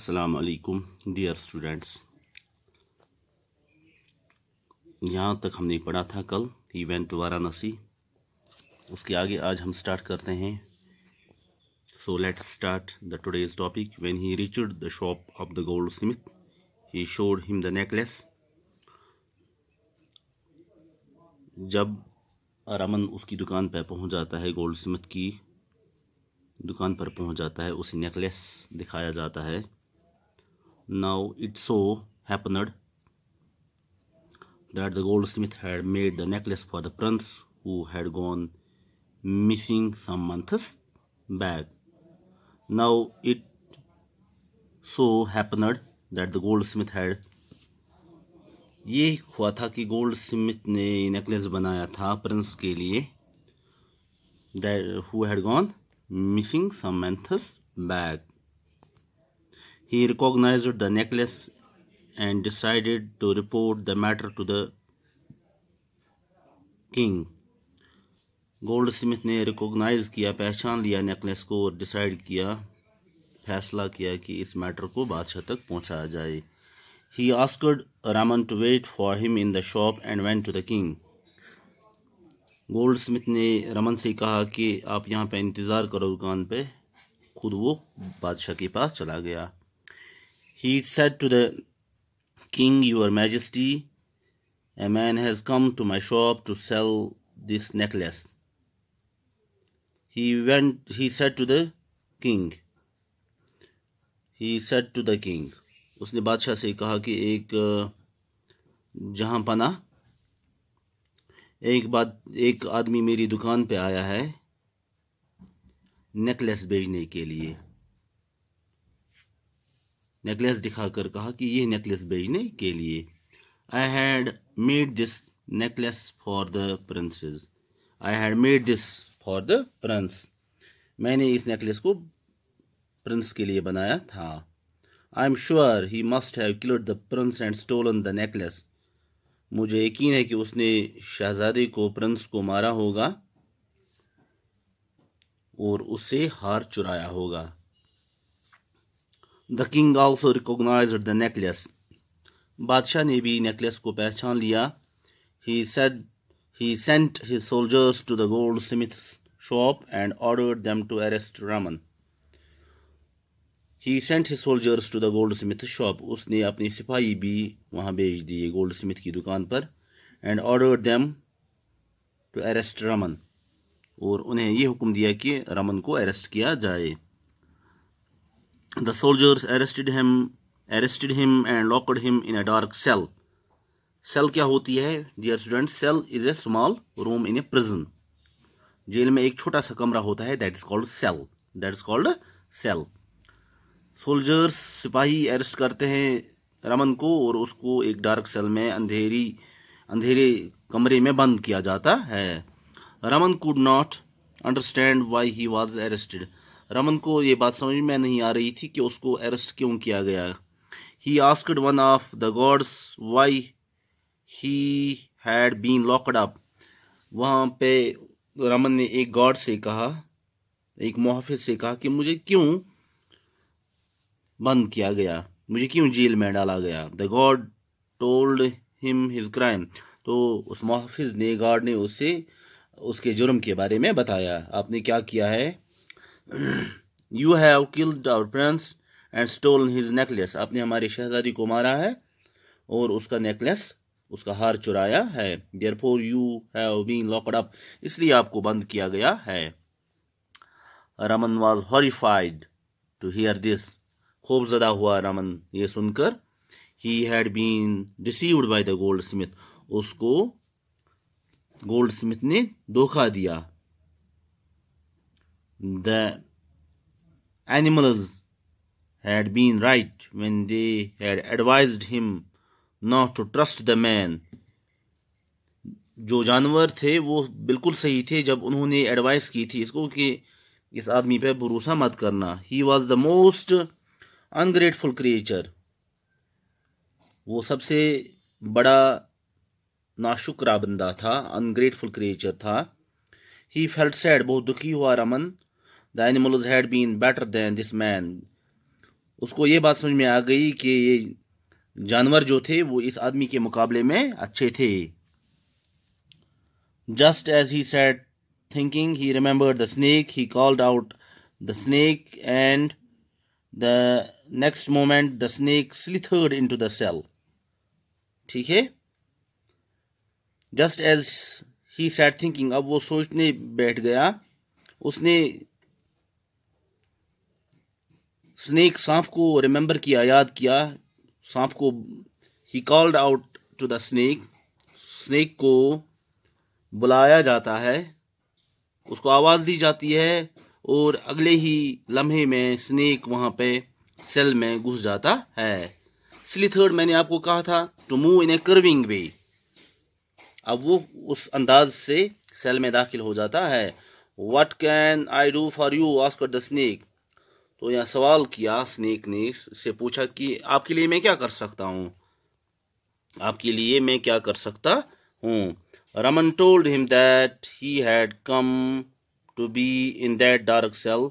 अस्सलाम वालेकुम dear students यहाँ तक हमने पढ़ा था कल इवेंट वाराणसी उसके आगे आज हम स्टार्ट करते हैं so let start the today's topic when he reached the shop of the goldsmith he showed him the necklace जब रमन उसकी दुकान पर पहुंच जाता है गोल्ड स्मिथ की दुकान पर पहुंच जाता है उसे नेकलेस दिखाया जाता है Now it so happened that the goldsmith had made the necklace for the prince who had gone missing some months back. Now it so happened that the goldsmith had ये हुआ था कि गोल्ड स्मिथ ने necklace बनाया था prince के लिए who had gone missing some months back He recognized the necklace and decided to report the matter to the king goldsmith ने रिकॉग्नाइज किया पहचान लिया नेकलेस को और डिसाइड किया फैसला किया कि इस मैटर को बादशाह तक पहुंचाया जाए he asked Raman to wait for him in the shop and went to the king goldsmith ने रमन से कहा कि आप यहाँ पे इंतज़ार करो दुकान पे खुद वो बादशाह के पास चला गया He said to the king, Your Majesty, a man has come to my shop to sell this necklace. He went he said to the king. He said to the king. usne badshah se kaha ki ek जहां पना एक बात एक आदमी मेरी दुकान पे आया है नेकलेस बेचने के लिए नेकलेस दिखाकर कहा कि ये नेकलेस भेजने के लिए I had made this necklace for the princess I had made this for the prince मैंने इस नेकलेस को प्रिंस के लिए बनाया था I am sure he must have killed the prince and stolen the necklace मुझे यकीन है कि उसने शहजादे को प्रिंस को मारा होगा और उसे हार चुराया होगा the king also recognise the necklace बादशाह ने भी नेकलेस को पहचान लिया he said he sent his soldiers to the goldsmith shop and order them to arrest Raman he sent his soldiers to the goldsmith shop उसने अपनी सिपाही भी वहाँ भेज दिए गोल्ड स्मिथ की दुकान पर and order them to arrest Raman और उन्हें ये हुक्म दिया कि रमन को अरेस्ट किया जाए The soldiers arrested him, arrested him and locked him in a dark cell. Cell क्या होती है dear student cell is a small room in a prison jail में एक छोटा सा कमरा होता है that is called cell that is called cell soldiers सिपाही अरेस्ट करते हैं रमन को और उसको एक डार्क सेल में अंधेरी अंधेरे कमरे में बंद किया जाता है Raman could not understand why he was arrested Raman को ये बात समझ में नहीं आ रही थी कि उसको अरेस्ट क्यों किया गया he asked one of the guards why he had been locked up वहाँ पे रमन ने एक गॉड से कहा एक मुहाफिज से कहा कि मुझे क्यों बंद किया गया मुझे क्यों जेल में डाला गया the guard told him his crime तो उस मुहाफिज ने गॉड ने उसे उसके जुर्म के बारे में बताया आपने क्या किया है you have killed our prince and stole his necklace आपने हमारी शहजादी को मारा है और उसका नेकलेस उसका हार चुराया है therefore you have been locked up इसलिए आपको बंद किया गया है Raman was horrified to hear this खूब ज़्यादा हुआ रमन ये सुनकर he had been deceived by the goldsmith उसको गोल्ड स्मिथ ने धोखा दिया द animals had been right when they had advised him not to trust the man. जो जानवर थे वो बिल्कुल सही थे जब उन्होंने एडवाइस की थी इसको कि इस आदमी पे भरोसा मत करना he was the most ungrateful creature वो सबसे बड़ा नाशुकरा बंदा था अनग्रेटफुल क्रिएचर था ही फेल्ट सैड बहुत दुखी हुआ Raman the animals had been better than this man उसको ये बात समझ में आ गई कि ये जानवर जो थे वो इस आदमी के मुकाबले में अच्छे थे just as he sat thinking he remember the snake he called out the snake and the next moment the snake slithered into the cell ठीक है just as he sat thinking अब वो सोचने बैठ गया उसने स्नेक सांप को रिमेंबर किया याद किया सांप को he called out to the snake snake को बुलाया जाता है उसको आवाज़ दी जाती है और अगले ही लम्हे में स्नेक वहां पे सेल में घुस जाता है इसलिए थर्ड मैंने आपको कहा था to move in a curving way अब वो उस अंदाज से सेल में दाखिल हो जाता है what can I do for you asked the snake तो यह सवाल किया स्नेक ने से पूछा कि आपके लिए मैं क्या कर सकता हूँ आपके लिए मैं क्या कर सकता हूँ Raman told him that he had come to be in that dark cell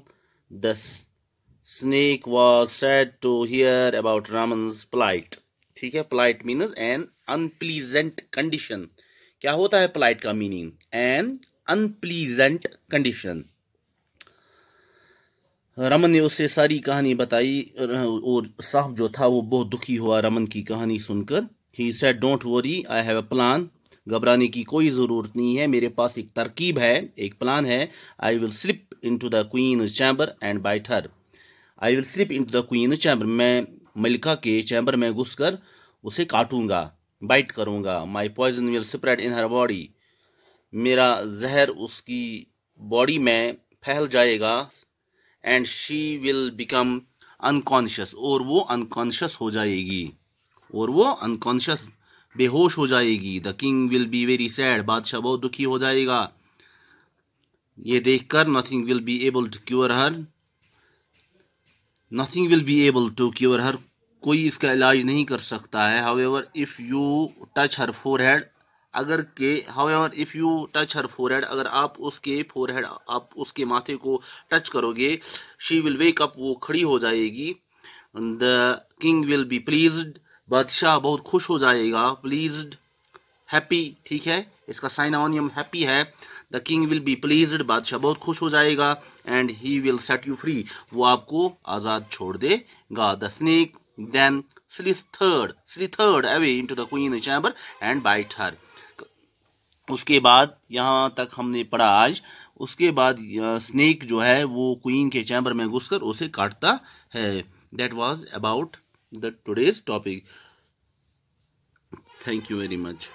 the snake was sad to hear about Raman plight ठीक है plight means an unpleasant condition क्या होता है प्लाइट का meaning an unpleasant condition Raman ने उसे सारी कहानी बताई और साहब जो था वो बहुत दुखी हुआ रमन की कहानी सुनकर he said don't worry I have a plan घबराने की कोई ज़रूरत नहीं है मेरे पास एक तरकीब है एक प्लान है I will slip into the queen chamber and bite her I will slip into the queen chamber मैं मलिका के चैम्बर में घुसकर उसे काटूंगा बाइट करूंगा my poison will spread in her body मेरा जहर उसकी बॉडी में फैल जाएगा and she will become unconscious और वो अनकॉन्शियस हो जाएगी और वो अनकॉन्शियस बेहोश हो जाएगी the king will be very sad बादशाह बहुत दुखी हो जाएगा ये देखकर nothing will be able to cure her nothing will be able to cure her कोई इसका इलाज नहीं कर सकता है however if you touch her forehead अगर के ever if you touch her forehead अगर आप उसके फोरहेड आप उसके माथे को टच करोगे शी विल वेक अप वो खड़ी हो जाएगी the king will be pleased बादशाह बहुत खुश हो जाएगा प्लीज हैप्पी ठीक है इसका साइन ऑनियम हैप्पी है the king will be pleased बादशाह बहुत खुश हो जाएगा and he will set you free वो आपको आज़ाद छोड़ देगा the snake then darted away into the queen chamber and bite her उसके बाद यहाँ तक हमने पढ़ा आज उसके बाद स्नेक जो है वो क्वीन के चैम्बर में घुसकर उसे काटता है that was about the today's topic thank you very much